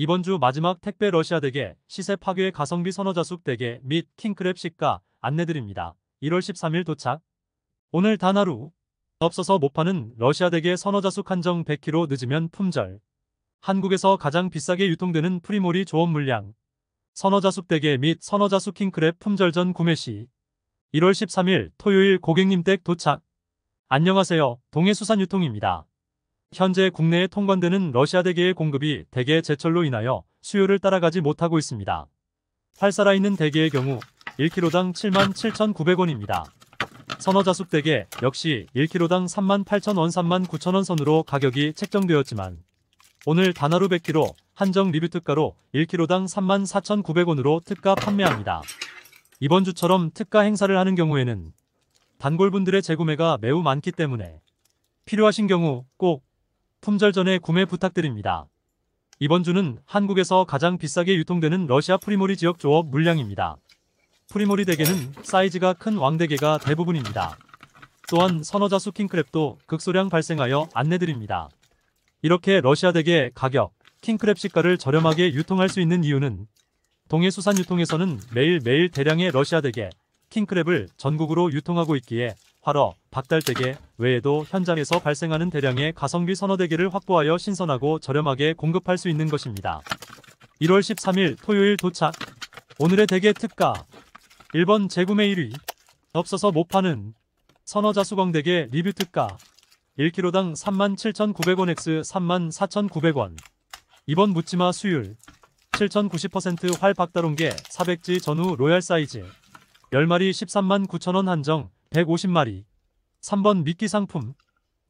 이번 주 마지막 택배 러시아 대게, 시세 파괴 가성비 선어자숙 대게 및 킹크랩 시가 안내드립니다. 1월 13일 도착 오늘 단 하루 없어서 못 파는 러시아 대게 선어자숙 한정 100kg 늦으면 품절 한국에서 가장 비싸게 유통되는 프리몰이 조업 물량 선어자숙 대게 및 선어자숙 킹크랩 품절 전 구매 시 1월 13일 토요일 고객님 댁 도착 안녕하세요 동해수산유통입니다. 현재 국내에 통관되는 러시아 대게의 공급이 대게 제철로 인하여 수요를 따라가지 못하고 있습니다. 팔살아 있는 대게의 경우 1kg당 77,900원입니다. 선어자숙 대게 역시 1kg당 38,000원, 39,000원 선으로 가격이 책정되었지만 오늘 단하루 100kg 한정 리뷰 특가로 1kg당 34,900원으로 특가 판매합니다. 이번 주처럼 특가 행사를 하는 경우에는 단골분들의 재구매가 매우 많기 때문에 필요하신 경우 꼭 품절 전에 구매 부탁드립니다. 이번 주는 한국에서 가장 비싸게 유통되는 러시아 프리모리 지역 조업 물량입니다. 프리모리 대게는 사이즈가 큰 왕대게가 대부분입니다. 또한 선어자수 킹크랩도 극소량 발생하여 안내드립니다. 이렇게 러시아 대게 가격, 킹크랩 시가를 저렴하게 유통할 수 있는 이유는 동해 수산 유통에서는 매일매일 대량의 러시아 대게, 킹크랩을 전국으로 유통하고 있기에 활어, 박달대게, 외에도 현장에서 발생하는 대량의 가성비 선호대기를 확보하여 신선하고 저렴하게 공급할 수 있는 것입니다. 1월 13일 토요일 도착 오늘의 대게 특가 1번 재구매 1위 없어서 못 파는 선어자수광 대게 리뷰 특가 1kg당 37,900원 x 34,900원 이번 묻지마 수율 7,090% 활박다롱게 400지 전후 로얄 사이즈 10마리 139,000원 한정 150마리 3번 미끼 상품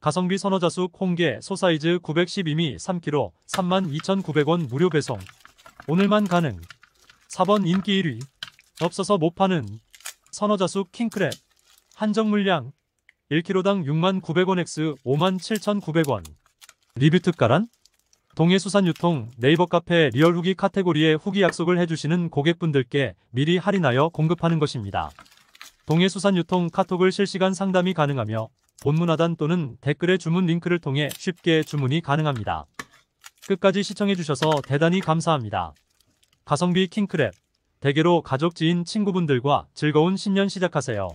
가성비 선어자수 콩게 소사이즈 912미 3kg 32,900원 무료 배송 오늘만 가능 4번 인기 1위 없어서 못 파는 선어자수 킹크랩 한정 물량 1kg당 6 9 0 0원 X 57,900원 리뷰 특가란? 동해수산유통 네이버 카페 리얼 후기 카테고리에 후기 약속을 해주시는 고객분들께 미리 할인하여 공급하는 것입니다. 동해수산 유통 카톡을 실시간 상담이 가능하며 본문 화단 또는 댓글의 주문 링크를 통해 쉽게 주문이 가능합니다. 끝까지 시청해주셔서 대단히 감사합니다. 가성비 킹크랩 대게로 가족, 지인, 친구분들과 즐거운 신년 시작하세요.